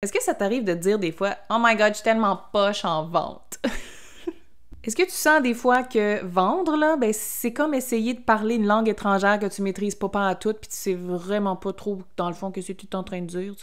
Est-ce que ça t'arrive de dire des fois Oh my god, je suis tellement poche en vente? Est-ce que tu sens des fois que vendre, là, ben, c'est comme essayer de parler une langue étrangère que tu maîtrises pas pas à toute, puis tu sais vraiment pas trop, dans le fond, que c'est tu es en train de dire,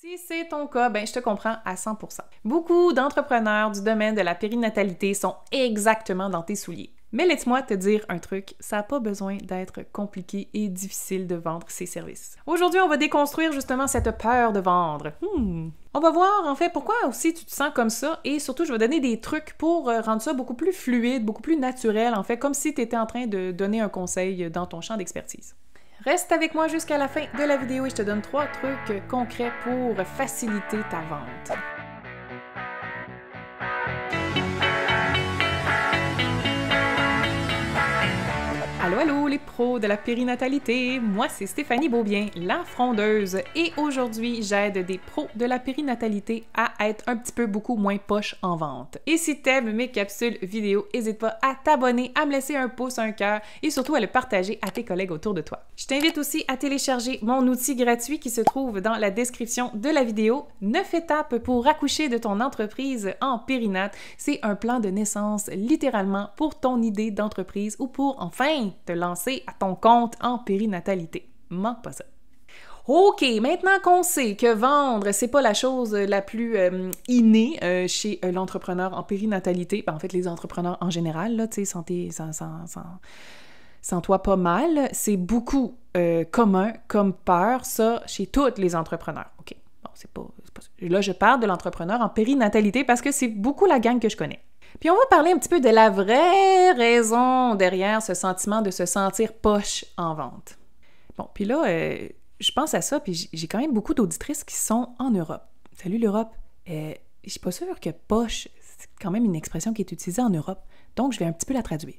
Si c'est ton cas, ben je te comprends à 100%. Beaucoup d'entrepreneurs du domaine de la périnatalité sont exactement dans tes souliers. Mais laisse-moi te dire un truc, ça n'a pas besoin d'être compliqué et difficile de vendre ses services. Aujourd'hui, on va déconstruire justement cette peur de vendre. Hmm. On va voir en fait pourquoi aussi tu te sens comme ça et surtout je vais donner des trucs pour euh, rendre ça beaucoup plus fluide, beaucoup plus naturel en fait, comme si tu étais en train de donner un conseil euh, dans ton champ d'expertise. Reste avec moi jusqu'à la fin de la vidéo et je te donne trois trucs concrets pour faciliter ta vente. Allô, allô, les pros de la périnatalité! Moi, c'est Stéphanie Beaubien, la frondeuse, et aujourd'hui, j'aide des pros de la périnatalité à être un petit peu beaucoup moins poche en vente. Et si t'aimes mes capsules vidéo, n'hésite pas à t'abonner, à me laisser un pouce, un cœur, et surtout à le partager à tes collègues autour de toi. Je t'invite aussi à télécharger mon outil gratuit qui se trouve dans la description de la vidéo, 9 étapes pour accoucher de ton entreprise en périnate. C'est un plan de naissance, littéralement, pour ton idée d'entreprise ou pour, enfin, te lancer à ton compte en périnatalité. Manque pas ça. OK, maintenant qu'on sait que vendre, c'est pas la chose la plus euh, innée euh, chez euh, l'entrepreneur en périnatalité, ben, en fait, les entrepreneurs en général, là, tu sais, sans, toi pas mal, c'est beaucoup commun comme peur, ça, chez tous les entrepreneurs. OK, bon, c'est pas, pas... Là, je parle de l'entrepreneur en périnatalité parce que c'est beaucoup la gang que je connais. Puis on va parler un petit peu de la vraie raison derrière ce sentiment de se sentir poche en vente. Bon, puis là, euh, je pense à ça, puis j'ai quand même beaucoup d'auditrices qui sont en Europe. Salut l'Europe! Je euh, je suis pas sûre que poche, c'est quand même une expression qui est utilisée en Europe, donc je vais un petit peu la traduire.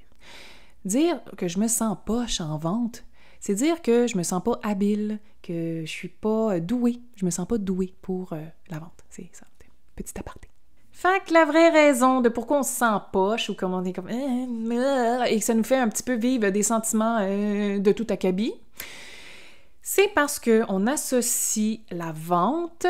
Dire que je me sens poche en vente, c'est dire que je me sens pas habile, que je suis pas douée, je me sens pas douée pour euh, la vente. C'est ça, petit aparté. Fait que la vraie raison de pourquoi on se sent poche ou comme on est comme euh, et que ça nous fait un petit peu vivre des sentiments euh, de tout acabit, c'est parce que on associe la vente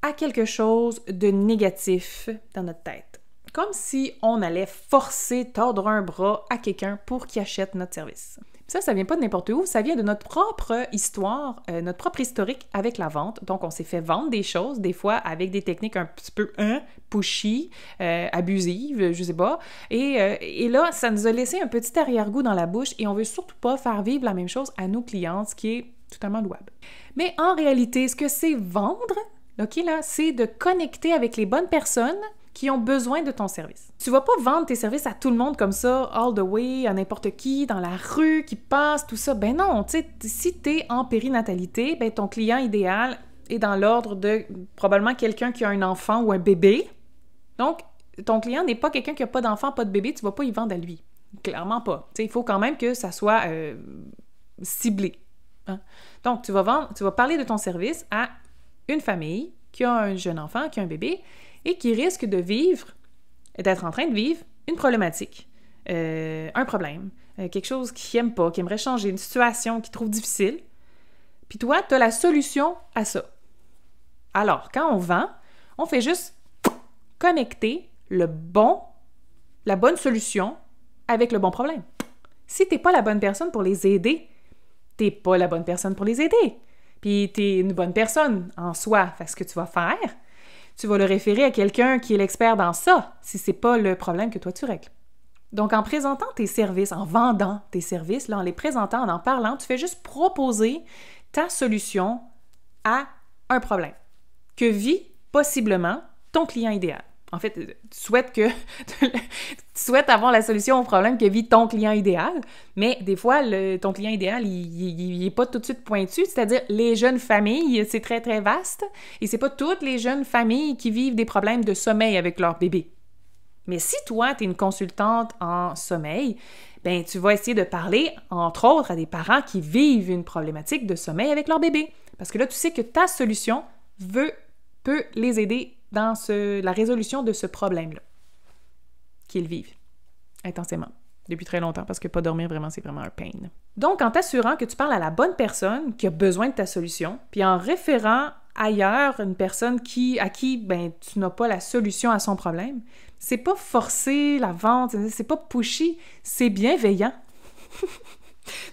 à quelque chose de négatif dans notre tête. Comme si on allait forcer, tordre un bras à quelqu'un pour qu'il achète notre service. Ça, ça vient pas de n'importe où, ça vient de notre propre histoire, euh, notre propre historique avec la vente. Donc, on s'est fait vendre des choses, des fois avec des techniques un petit peu hein, pushy, euh, abusives, je sais pas. Et, euh, et, là, ça nous a laissé un petit arrière-goût dans la bouche et on veut surtout pas faire vivre la même chose à nos clients, ce qui est totalement louable. Mais en réalité, ce que c'est vendre, OK, là, c'est de connecter avec les bonnes personnes qui ont besoin de ton service. Tu vas pas vendre tes services à tout le monde comme ça, all the way, à n'importe qui, dans la rue, qui passe, tout ça. Ben non, tu sais, si es en périnatalité, ben ton client idéal est dans l'ordre de probablement quelqu'un qui a un enfant ou un bébé. Donc, ton client n'est pas quelqu'un qui a pas d'enfant, pas de bébé, tu vas pas y vendre à lui. Clairement pas. Tu sais, il faut quand même que ça soit euh, ciblé. Hein. Donc, tu vas vendre, tu vas parler de ton service à une famille qui a un jeune enfant, qui a un bébé, et qui risque de vivre, d'être en train de vivre une problématique, euh, un problème, euh, quelque chose qu'ils n'aiment pas, qu'ils aimeraient changer, une situation qu'ils trouvent difficile. Puis toi, tu as la solution à ça. Alors, quand on vend, on fait juste connecter le bon, la bonne solution avec le bon problème. Si t'es pas la bonne personne pour les aider, t'es pas la bonne personne pour les aider. Puis es une bonne personne en soi. parce ce que tu vas faire, tu vas le référer à quelqu'un qui est l'expert dans ça, si c'est pas le problème que toi tu règles. Donc, en présentant tes services, en vendant tes services, en les présentant, en en parlant, tu fais juste proposer ta solution à un problème que vit possiblement ton client idéal en fait, euh, tu souhaites que tu souhaites avoir la solution au problème que vit ton client idéal, mais des fois, ton client idéal, il n'est pas tout de suite pointu, c'est-à-dire les jeunes familles, c'est très, très vaste, et c'est pas toutes les jeunes familles qui vivent des problèmes de sommeil avec leur bébé. Mais si toi, tu es une consultante en sommeil, ben tu vas essayer de parler, entre autres, à des parents qui vivent une problématique de sommeil avec leur bébé. Parce que là, tu sais que ta solution veut, peut les aider dans la résolution de ce problème-là qu'ils vivent intensément depuis très longtemps parce que pas dormir vraiment, c'est vraiment un pain. Donc, en t'assurant que tu parles à la bonne personne qui a besoin de ta solution, puis en référant ailleurs une personne qui, à qui ben, tu n'as pas la solution à son problème, c'est pas forcer la vente, c'est pas pushy, c'est bienveillant.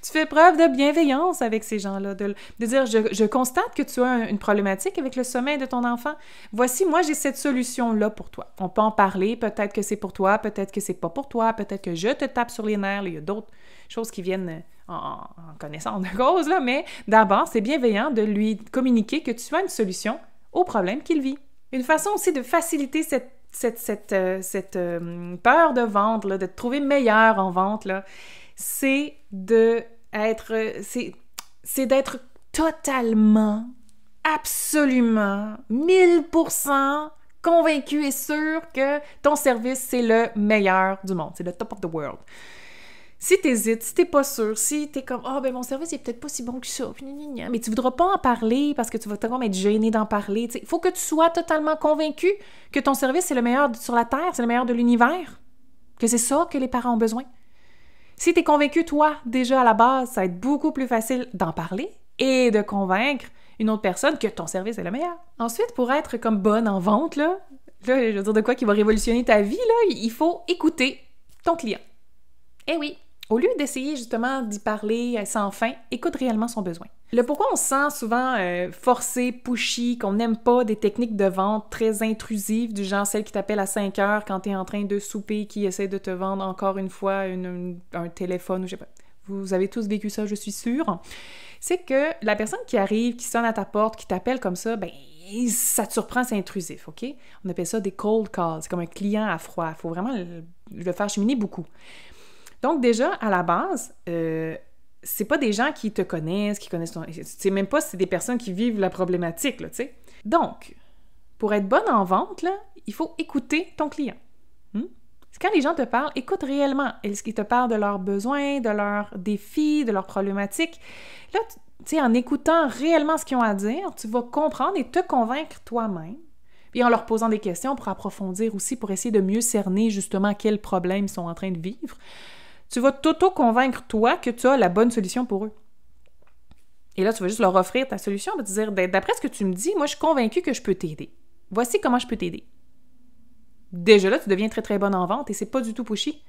tu fais preuve de bienveillance avec ces gens-là, de, dire je, constate que tu as une problématique avec le sommeil de ton enfant. Voici, moi, j'ai cette solution-là pour toi. On peut en parler, peut-être que c'est pour toi, peut-être que c'est pas pour toi, peut-être que je te tape sur les nerfs, il y a d'autres choses qui viennent en, en connaissance de cause, là, mais d'abord, c'est bienveillant de lui communiquer que tu as une solution au problème qu'il vit. Une façon aussi de faciliter cette euh, euh, peur de vente, de te trouver meilleur en vente, c'est de être. C'est d'être totalement, absolument, 1000% convaincu et sûr que ton service, c'est le meilleur du monde, c'est le top of the world. Si t'hésites, si t'es pas sûr, si t'es comme « Ah, ben mon service, il est peut-être pas si bon que ça », mais tu voudras pas en parler parce que tu vas tellement être gêné d'en parler. Il faut que tu sois totalement convaincu que ton service, c'est le meilleur sur la Terre, c'est le meilleur de l'univers, que c'est ça que les parents ont besoin. Si tu es convaincu, toi, déjà à la base, ça va être beaucoup plus facile d'en parler et de convaincre une autre personne que ton service est le meilleur. Ensuite, pour être comme bonne en vente, là, là je veux dire de quoi qui va révolutionner ta vie, là, il faut écouter ton client. Eh oui, au lieu d'essayer justement d'y parler euh, sans fin, écoute réellement son besoin. Le pourquoi on se sent souvent euh, forcé, pushy, qu'on n'aime pas des techniques de vente très intrusives, du genre celle qui t'appelle à 5 heures quand t'es en train de souper, qui essaie de te vendre encore une fois un téléphone ou je pas. Vous avez tous vécu ça, je suis sûre. C'est que la personne qui arrive, qui sonne à ta porte, qui t'appelle comme ça, ben ça te surprend, c'est intrusif, OK? On appelle ça des cold calls, c'est comme un client à froid. Il faut vraiment le, faire cheminer beaucoup. Donc déjà, à la base, euh, c'est pas des gens qui te connaissent, qui connaissent ton. C'est même pas c'est des personnes qui vivent la problématique, là, tu sais. Donc, pour être bonne en vente, là, il faut écouter ton client. Hmm? Quand les gens te parlent, écoute réellement. Est-ce qu'ils te parlent de leurs besoins, de leurs défis, de leurs problématiques? Là, tu sais, en écoutant réellement ce qu'ils ont à dire, tu vas comprendre et te convaincre toi-même. Puis en leur posant des questions pour approfondir aussi, pour essayer de mieux cerner justement quels problèmes ils sont en train de vivre tu vas t'auto-convaincre, toi, que tu as la bonne solution pour eux. Et là, tu vas juste leur offrir ta solution, de te dire ben, d'après ce que tu me dis, moi, je suis convaincue que je peux t'aider. Voici comment je peux t'aider. Déjà là, tu deviens très, très bonne en vente et c'est pas du tout pushy.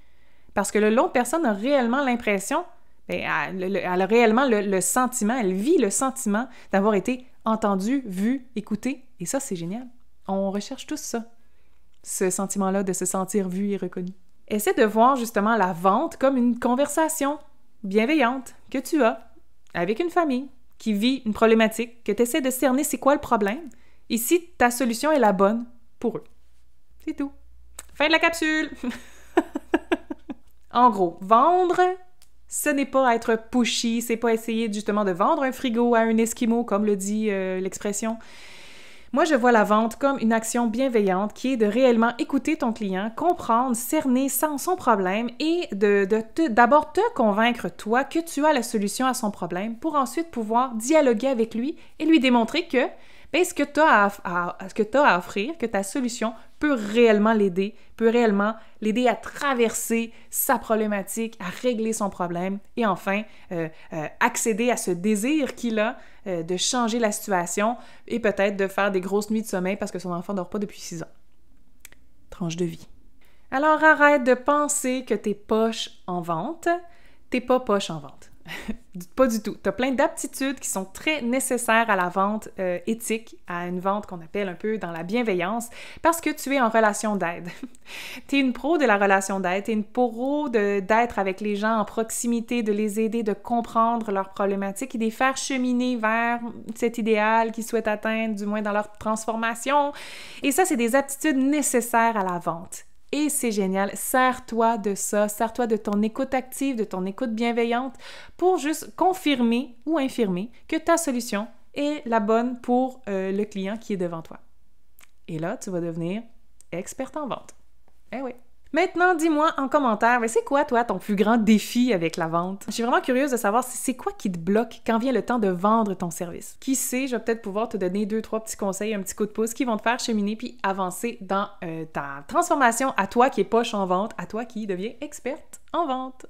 Parce que l'autre personne a réellement l'impression, ben, elle, a réellement le, sentiment, elle vit le sentiment d'avoir été entendue, vue, écoutée. Et ça, c'est génial. On recherche tous ça, ce sentiment-là de se sentir vu et reconnu. Essaie de voir justement la vente comme une conversation bienveillante que tu as avec une famille qui vit une problématique, que tu essaies de cerner c'est quoi le problème et si ta solution est la bonne pour eux. C'est tout. Fin de la capsule! en gros, vendre, ce n'est pas être pushy, c'est pas essayer justement de vendre un frigo à un Esquimau, comme le dit euh, l'expression. Moi, je vois la vente comme une action bienveillante qui est de réellement écouter ton client, comprendre, cerner sans son problème et de, d'abord te, te convaincre, toi, que tu as la solution à son problème pour ensuite pouvoir dialoguer avec lui et lui démontrer que est ce que tu as, à, offrir, que ta solution peut réellement l'aider, peut réellement l'aider à traverser sa problématique, à régler son problème et enfin euh, euh, accéder à ce désir qu'il a euh, de changer la situation et peut-être de faire des grosses nuits de sommeil parce que son enfant ne dort pas depuis six ans. Tranche de vie. Alors arrête de penser que t'es poche en vente, t'es pas poche en vente. pas du tout. Tu as plein d'aptitudes qui sont très nécessaires à la vente euh, éthique, à une vente qu'on appelle un peu dans la bienveillance, parce que tu es en relation d'aide. tu es une pro de la relation d'aide, tu es une pro d'être avec les gens en proximité, de les aider, de comprendre leurs problématiques et de les faire cheminer vers cet idéal qu'ils souhaitent atteindre, du moins dans leur transformation. Et ça, c'est des aptitudes nécessaires à la vente. Et c'est génial. Sers-toi de ça, sers-toi de ton écoute active, de ton écoute bienveillante pour juste confirmer ou infirmer que ta solution est la bonne pour euh, le client qui est devant toi. Et là, tu vas devenir experte en vente. Eh oui. Maintenant, dis-moi en commentaire, mais c'est quoi toi ton plus grand défi avec la vente? Je suis vraiment curieuse de savoir si c'est quoi qui te bloque quand vient le temps de vendre ton service. Qui sait, je vais peut-être pouvoir te donner deux, trois petits conseils, un petit coup de pouce qui vont te faire cheminer puis avancer dans euh, ta transformation à toi qui est poche en vente, à toi qui deviens experte en vente.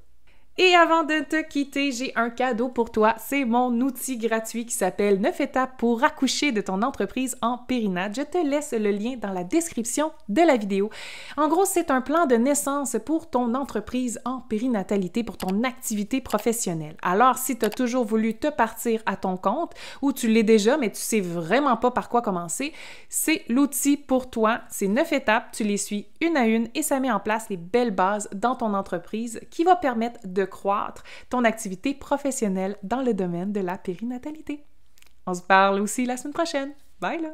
Et avant de te quitter, j'ai un cadeau pour toi. C'est mon outil gratuit qui s'appelle 9 étapes pour accoucher de ton entreprise en périnade. Je te laisse le lien dans la description de la vidéo. En gros, c'est un plan de naissance pour ton entreprise en périnatalité, pour ton activité professionnelle. Alors, si tu as toujours voulu te partir à ton compte ou tu l'es déjà, mais tu sais vraiment pas par quoi commencer, c'est l'outil pour toi. C'est 9 étapes, tu les suis une à une et ça met en place les belles bases dans ton entreprise qui va permettre de croître ton activité professionnelle dans le domaine de la périnatalité. On se parle aussi la semaine prochaine. Bye là!